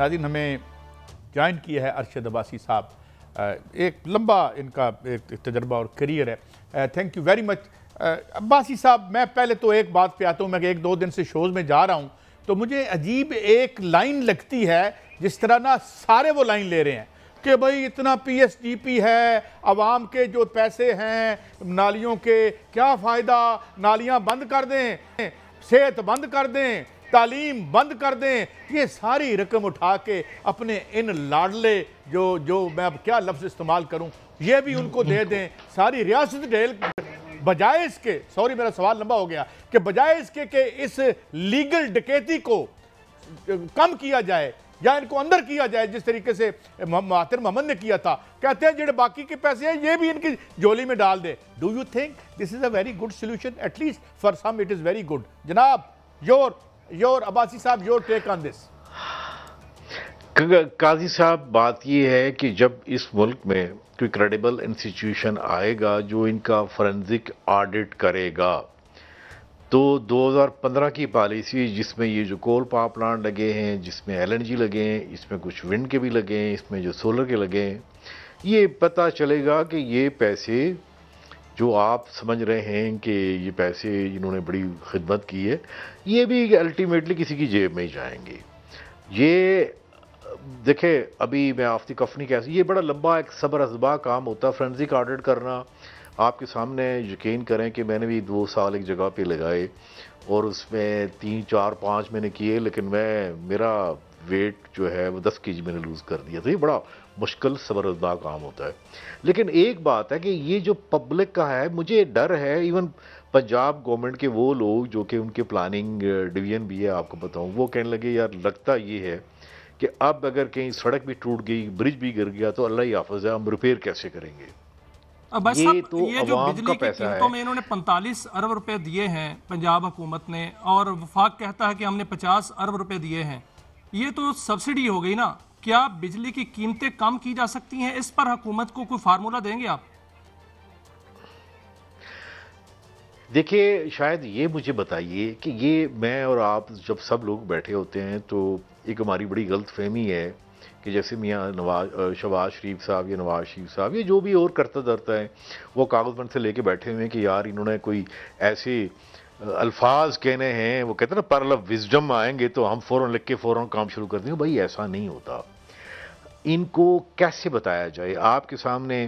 नादिन हमें ज्वाइन किया है अरशद अब्बासी साहब एक लंबा इनका एक तजर्बा और करियर है thank you very much Abbasi sahab मैं पहले तो एक बात पे आता हूँ मैं एक दो दिन से शोज़ में जा रहा हूँ तो मुझे अजीब एक लाइन लगती है जिस तरह ना सारे वो लाइन ले रहे हैं कि भाई इतना पीएसडीपी है आवाम के जो पैसे हैं नालियों के क्या फ़ायदा नालियाँ बंद कर दें सेहत बंद कर दें तालीम बंद कर दें ये सारी रकम उठा के अपने इन लाडले जो जो मैं अब क्या लफ्ज़ इस्तेमाल करूँ ये भी उनको दे दें सारी रियासत ढेल बजाय इसके सॉरी मेरा सवाल लंबा हो गया कि बजाय इसके कि इस लीगल डकैती को कम किया जाए या इनको अंदर किया जाए जिस तरीके से मातिर मोहम्मद ने किया था कहते हैं जो बाकी के पैसे हैं ये भी इनकी जोली में डाल दे do you think this is a very good solution at least for some it is very good जनाब your your Abbasi sahab your take on this Qazi sahab बात यह है कि जब इस मुल्क में कोई क्रेडिबल इंस्टीट्यूशन आएगा जो इनका फॉरेंसिक ऑडिट करेगा तो 2015 की पॉलिसी जिसमें ये जो कोल पावर प्लांट लगे हैं जिसमें एलएनजी लगे हैं इसमें कुछ विंड के भी लगे हैं इसमें जो सोलर के लगे हैं ये पता चलेगा कि ये पैसे जो आप समझ रहे हैं कि ये पैसे इन्होंने बड़ी खिदमत की है ये भी अल्टीमेटली किसी की जेब में ही जाएंगे ये देखे अभी मैं आफती कफनी कैसे ये बड़ा लंबा एक सबर असबा काम होता है फ्रेंजिक ऑडिट करना आपके सामने यकीन करें कि मैंने भी दो साल एक जगह पे लगाए और उसमें तीन चार पाँच मैंने किए लेकिन मैं मेरा वेट जो है वो दस के जी मैंने लूज़ कर दिया तो ये बड़ा मुश्किल सबरदा काम होता है लेकिन एक बात है कि ये जो पब्लिक का है मुझे डर है इवन पंजाब गवर्नमेंट के वो लोग जो कि उनके प्लानिंग डिवीजन भी है आपको बताऊँ वो कहने लगे यार लगता ये है कि अब अगर कहीं सड़क भी टूट गई ब्रिज भी गिर गया तो अल्लाह ही हाफज है हम रिपेयर कैसे करेंगे अब ये तो ये जो बिजली की कीमतों में इन्होंने 45 अरब रुपए दिए हैं पंजाब हुकूमत ने और वफाक कहता है कि हमने 50 अरब रुपए दिए हैं ये तो सब्सिडी हो गई ना क्या बिजली की कीमतें कम की जा सकती हैं इस पर हुकूमत को कोई फार्मूला देंगे आप देखिए शायद ये मुझे बताइए कि ये मैं और आप जब सब लोग बैठे होते हैं तो एक हमारी बड़ी गलत फहमी है कि जैसे मियाँ नवाज शबाज शरीफ साहब या नवाज शरीफ साहब या जो भी और करता धरता है वो कागज़ बंद से लेके बैठे हुए हैं कि यार इन्होंने कोई ऐसे अल्फाज कहने हैं वो कहते हैं ना पर्ल ऑफ विजडम आएंगे तो हम फ़ौर लिख के फ़ौरन काम शुरू कर देंगे भाई ऐसा नहीं होता इनको कैसे बताया जाए आपके सामने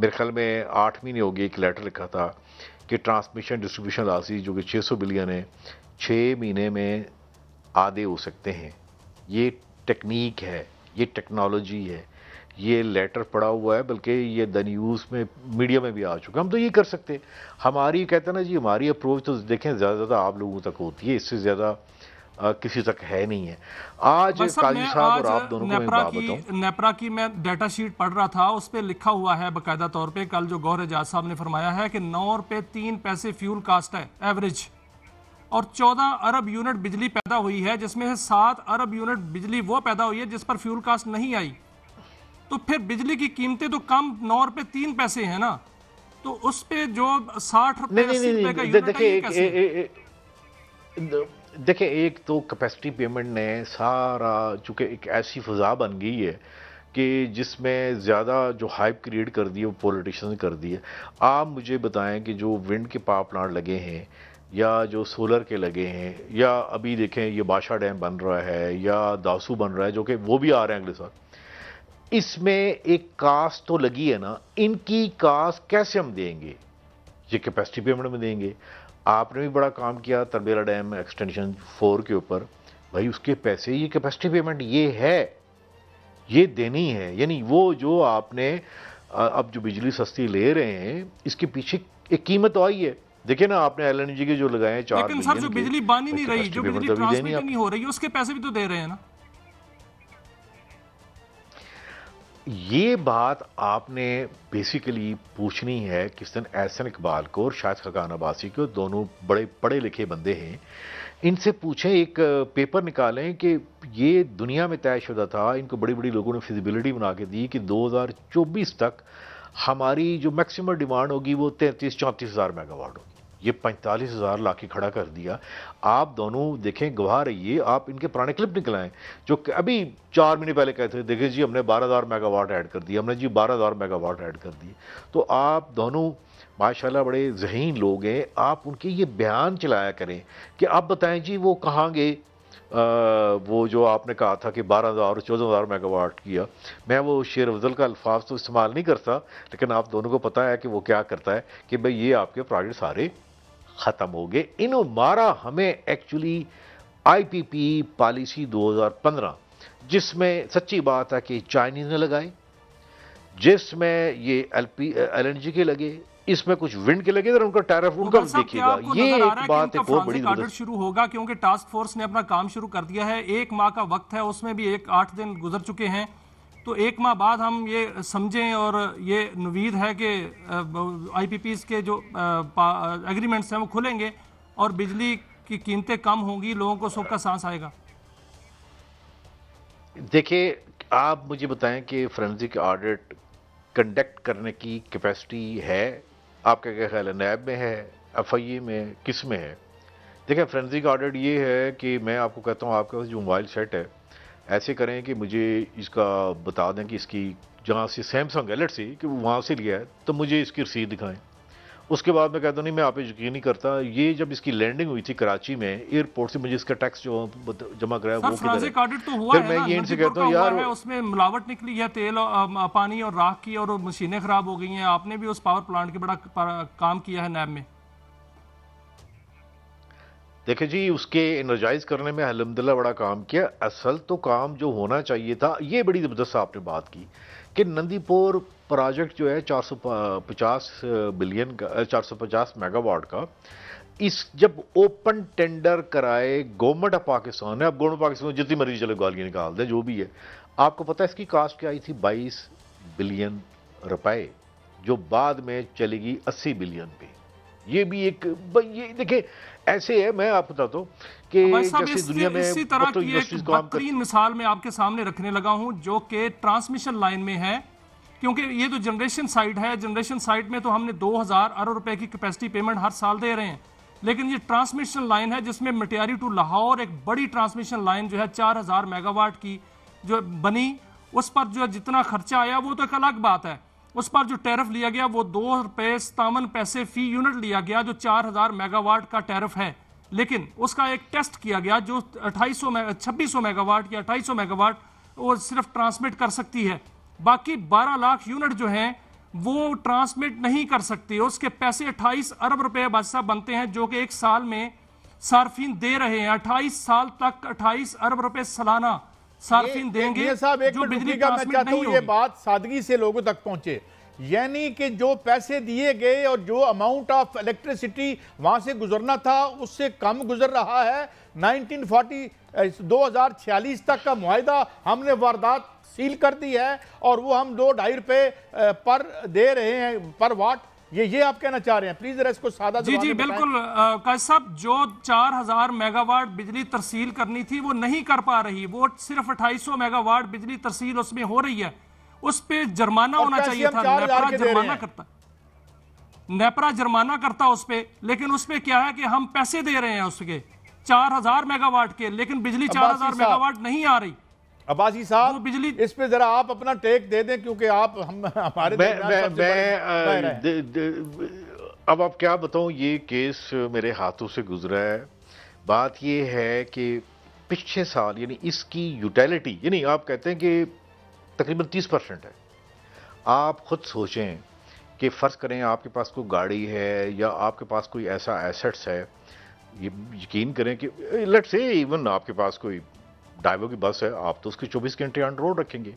मेरे ख्याल में आठ महीने हो गए एक लेटर लिखा था कि ट्रांसमिशन डिस्ट्रीब्यूशन राशि जो कि 600 बिलियन है छः महीने में आधे हो सकते हैं ये टेक्निक है ये टेक्नोलॉजी है ये लेटर पड़ा हुआ है बल्कि ये द न्यूज़ में मीडिया में भी आ चुका हम तो ये कर सकते हैं हमारी कहते हैं ना जी हमारी अप्रोच तो देखें ज़्यादा ज़्यादा आप लोगों तक होती है इससे ज़्यादा किसी तक है नहीं है आज काजी साहब और आप दोनों को बात बताऊं नेपरा की मैं डाटा शीट पढ़ रहा था उस पर लिखा हुआ है बाकायदा तौर पर कल जो गौर एजाज साहब ने फरमाया है कि नौ रुपये तीन पैसे फ्यूल कास्ट है एवरेज और 14 अरब यूनिट बिजली पैदा हुई है जिसमें से 7 अरब यूनिट बिजली वो पैदा हुई है जिस पर फ्यूल कास्ट नहीं आई तो फिर बिजली की कीमतें तो कम नौ रुपये तीन पैसे है ना तो उस पर जो साठ रुपए देखिए एक तो कैपेसिटी पेमेंट ने सारा चूंकि एक ऐसी फजा बन गई है कि जिसमें ज़्यादा जो हाइप क्रिएट कर दी है वो पॉलिटिशन कर दी है आप मुझे बताएं कि जो विंड के पावर प्लांट लगे हैं या जो सोलर के लगे हैं या अभी देखें ये बाशा डैम बन रहा है या दासू बन रहा है जो कि वो भी आ रहे हैं अगले साल इसमें एक कास्ट तो लगी है ना इनकी कास्ट कैसे हम देंगे ये कैपेसिटी पेमेंट में देंगे आपने भी बड़ा काम किया तरबेला डैम एक्सटेंशन फोर के ऊपर भाई उसके पैसे ये कैपेसिटी पेमेंट ये है ये देनी है यानी वो जो आपने अब जो बिजली सस्ती ले रहे हैं इसके पीछे एक कीमत तो आई है देखिए ना आपने एल के जो लगाए चार लेकिन सर जो बिजली बानी तो नहीं रही जो बिजली ट्रांसमिट तो नहीं हो रही है उसके पैसे भी तो दे रहे हैं ना ये बात आपने बेसिकली पूछनी है किस दिन एहसन इकबाल को और शायद खगान अब्बासी को दोनों बड़े पढ़े लिखे बंदे हैं इनसे पूछें एक पेपर निकालें कि ये दुनिया में तयशुदा था इनको बड़ी बड़ी लोगों ने फिजिबिलिटी बना के दी कि 2024 तक हमारी जो मैक्सिमम डिमांड होगी वो तैंतीस चौंतीस हज़ार मेगावाट होगी ये पैंतालीस हज़ार लाख खड़ा कर दिया आप दोनों देखें गवाह रहिए आप इनके पुराने क्लिप निकलाएं जो अभी चार महीने पहले कहते थे देखिए जी हमने बारह हज़ार मेगावाट ऐड कर दिया हमने जी बारह हज़ार मेगावाट ऐड कर दिए तो आप दोनों माशाल्लाह बड़े जहीन लोग हैं आप उनके ये बयान चलाया करें कि आप बताएं जी वो कहाँ गए आ, वो जो आपने कहा था कि बारह हज़ार चौदह हज़ार मेगावाट किया मैं वो शेर अफजल का अल्फाज तो इस्तेमाल नहीं करता लेकिन आप दोनों को पता है कि वो क्या करता है कि भाई ये आपके प्रोजेक्ट सारे ख़त्म हो गए इन मारा हमें एक्चुअली आईपीपी पॉलिसी 2015 जिसमें सच्ची बात है कि चाइनीज़ ने लगाए जिसमें ये एल एलएनजी के लगे इसमें कुछ विंड के लगे उनका टैरिफ तो उनका देखिएगा ये एक बात है बहुत बड़ी शुरू होगा क्योंकि टास्क फोर्स ने अपना काम शुरू कर दिया है एक माह का वक्त है उसमें भी एक आठ दिन गुजर चुके हैं तो एक माह बाद हम ये समझें और ये नवीद है कि आई के जो एग्रीमेंट्स हैं वो खुलेंगे और बिजली की कीमतें कम होंगी लोगों को सुख का सांस आएगा देखिए आप मुझे बताएं कि फ्रेंजिक ऑडिट कंडक्ट करने की कैपेसिटी है आपका क्या ख्याल है नैब में है एफ आई ए में किस में है देखिए फ्रेंजिक ऑडिट ये है कि मैं आपको कहता हूँ आपके पास जो मोबाइल सेट है ऐसे करें कि मुझे इसका बता दें कि इसकी जहाँ से सैमसंग एलेट से कि वो वहाँ से लिया है तो मुझे इसकी रसीद दिखाएं उसके बाद मैं कहता हूँ नहीं मैं आप यकीन नहीं करता ये जब इसकी लैंडिंग हुई थी कराची में एयरपोर्ट से मुझे इसका टैक्स जो जमा कराया वो किधर तो हुआ फिर मैं ये इनसे कहता हूँ यार उसमें मिलावट निकली है तेल पानी और राख की और मशीनें खराब हो गई हैं आपने भी उस पावर प्लांट के बड़ा काम किया है नैब में देखिए जी उसके एनर्जाइज करने में अलहमदिल्ला बड़ा काम किया असल तो काम जो होना चाहिए था ये बड़ी ज़बरदस्त आपने बात की कि नंदीपुर प्रोजेक्ट जो है 450 बिलियन का 450 मेगावाट का इस जब ओपन टेंडर कराए गवर्नमेंट ऑफ पाकिस्तान है अब गवर्नमेंट पाकिस्तान जितनी मर्जी चले गालियाँ निकाल दें जो भी है आपको पता है इसकी कास्ट क्या आई थी बाईस बिलियन रुपए जो बाद में चलेगी अस्सी बिलियन पे ये भी एक ये देखिए ऐसे है मैं आप बताता हूँ कि जैसे दुनिया में इसी तरह की एक बेहतरीन मिसाल मैं आपके सामने रखने लगा हूँ जो कि ट्रांसमिशन लाइन में है क्योंकि ये तो जनरेशन साइड है जनरेशन साइड में तो हमने 2000 अरब रुपए की कैपेसिटी पेमेंट हर साल दे रहे हैं लेकिन ये ट्रांसमिशन लाइन है जिसमें मटियारी टू लाहौर एक बड़ी ट्रांसमिशन लाइन जो है 4000 मेगावाट की जो बनी उस पर जो जितना खर्चा आया वो तो एक अलग बात है उस पर जो टैरिफ लिया गया वो दो रुपये सतावन पैसे फी यूनिट लिया गया जो चार हज़ार मेगावाट का टैरिफ है लेकिन उसका एक टेस्ट किया गया जो अट्ठाईस सौ छब्बीस सौ मेगावाट या अट्ठाईस सौ मेगावाट वो सिर्फ ट्रांसमिट कर सकती है बाकी बारह लाख यूनिट जो हैं वो ट्रांसमिट नहीं कर सकती उसके पैसे अट्ठाईस अरब रुपये बादशाह बनते हैं जो कि एक साल में सार्फिन दे रहे हैं अट्ठाईस साल तक अट्ठाईस अरब रुपये सालाना सार्फिन देंगे साहब एक बिजली का मैं चाहता हूँ ये बात सादगी से लोगों तक पहुंचे यानी कि जो पैसे दिए गए और जो अमाउंट ऑफ इलेक्ट्रिसिटी वहाँ से गुजरना था उससे कम गुजर रहा है 1940 2046 तक का माहिदा हमने वारदात सील कर दी है और वो हम दो ढाई रुपये पर दे रहे हैं पर वाट ये ये आप कहना चाह रहे हैं प्लीज इसको सादा जी जी बिल्कुल साहब जो 4000 मेगावाट बिजली तरसील करनी थी वो नहीं कर पा रही वो सिर्फ 2800 मेगावाट बिजली तरसील उसमें हो रही है उस पर जुर्माना होना चाहिए था नेपरा जुर्माना करता नेपरा जुर्माना करता उस पर लेकिन उस पर क्या है कि हम पैसे दे रहे हैं उसके चार हजार मेगावाट के लेकिन बिजली चार हजार मेगावाट नहीं आ रही अब्बासी साहब बिजली इस पे जरा आप अपना टेक दे दें क्योंकि आप हम हमारे मैं, मैं, मैं अब आप क्या बताऊं ये केस मेरे हाथों से गुजरा है बात ये है कि पिछले साल यानी इसकी यूटिलिटी यानी आप कहते हैं कि तकरीबन तीस परसेंट है आप खुद सोचें कि फ़र्ज़ करें आपके पास कोई गाड़ी है या आपके पास कोई ऐसा एसेट्स है ये यकीन करें कि लेट से इवन आपके पास कोई ड्राइवर की बस है आप तो उसकी चौबीस घंटे ऑन रोड रखेंगे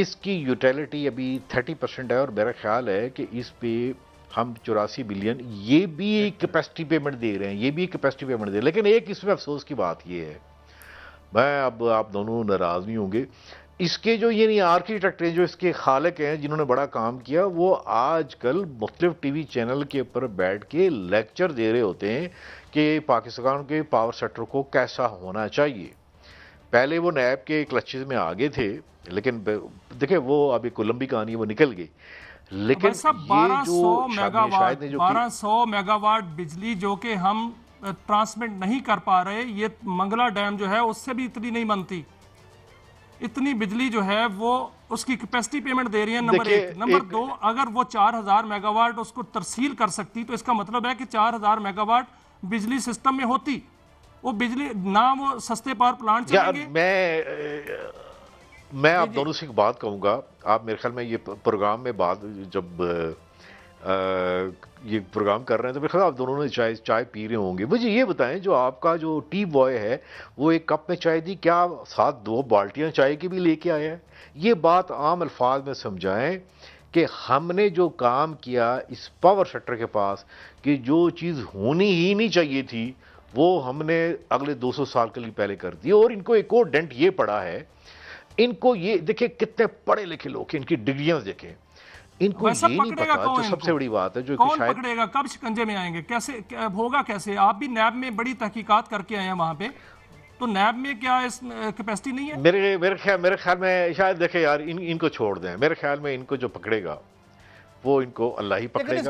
इसकी यूटिलिटी अभी थर्टी परसेंट है और मेरा ख्याल है कि इस पे हम चौरासी बिलियन ये भी एक कैपेसिटी पेमेंट दे रहे हैं ये भी एक कैपेसिटी पेमेंट दे रहे हैं लेकिन एक इसमें अफसोस की बात ये है मैं अब आप दोनों नाराज़ नहीं होंगे इसके जो ये नहीं आर्किटेक्ट हैं जो इसके खालक हैं जिन्होंने बड़ा काम किया वो आजकल मुख्तलिफ टी वी चैनल के ऊपर बैठ के लेक्चर दे रहे होते हैं कि पाकिस्तान के पावर सेक्टर को कैसा होना चाहिए पहले वो नैब के क्लच में आगे थे लेकिन देखे वो अभी कोलंबी कहानी वो निकल गई लेकिन बारह सौ मेगावाट बारह सौ मेगावाट बिजली जो कि हम ट्रांसमिट नहीं कर पा रहे ये मंगला डैम जो है उससे भी इतनी नहीं बनती इतनी बिजली जो है वो उसकी कैपेसिटी पेमेंट दे रही है नंबर एक नंबर दो अगर वो चार हजार मेगावाट उसको तरसील कर सकती तो इसका मतलब है कि चार हजार मेगावाट बिजली सिस्टम में होती वो बिजली ना वो सस्ते पावर प्लांट चलेंगे मैं मैं आप दोनों से एक बात कहूँगा आप मेरे ख्याल में ये प्रोग्राम में बात जब आ, ये प्रोग्राम कर रहे हैं तो मेरे ख्याल आप दोनों ने चाय चाय पी रहे होंगे मुझे ये बताएं जो आपका जो टी बॉय है वो एक कप में चाय दी क्या साथ दो बाल्टियाँ चाय की भी लेके आया है ये बात आम अल्फाज में समझाएं कि हमने जो काम किया इस पावर सेक्टर के पास कि जो चीज़ होनी ही नहीं चाहिए थी वो हमने अगले 200 साल के लिए पहले कर दिए और इनको एक और डेंट ये पड़ा है इनको ये देखिए कितने पढ़े लिखे लोग इनकी डिग्रियां देखें इनको ये नहीं पता जो सबसे बड़ी बात है जो कौन शायद... पकड़ेगा कब शिकंजे में आएंगे कैसे क्या, होगा कैसे आप भी नैब में बड़ी तहकीकात करके आए हैं वहां पे तो नैब में क्या इस कैपेसिटी नहीं है मेरे मेरे ख्याल मेरे ख्याल में शायद देखे यार इन इनको छोड़ दें मेरे ख्याल में इनको जो पकड़ेगा वो इनको अल्लाह ही पकड़ेगा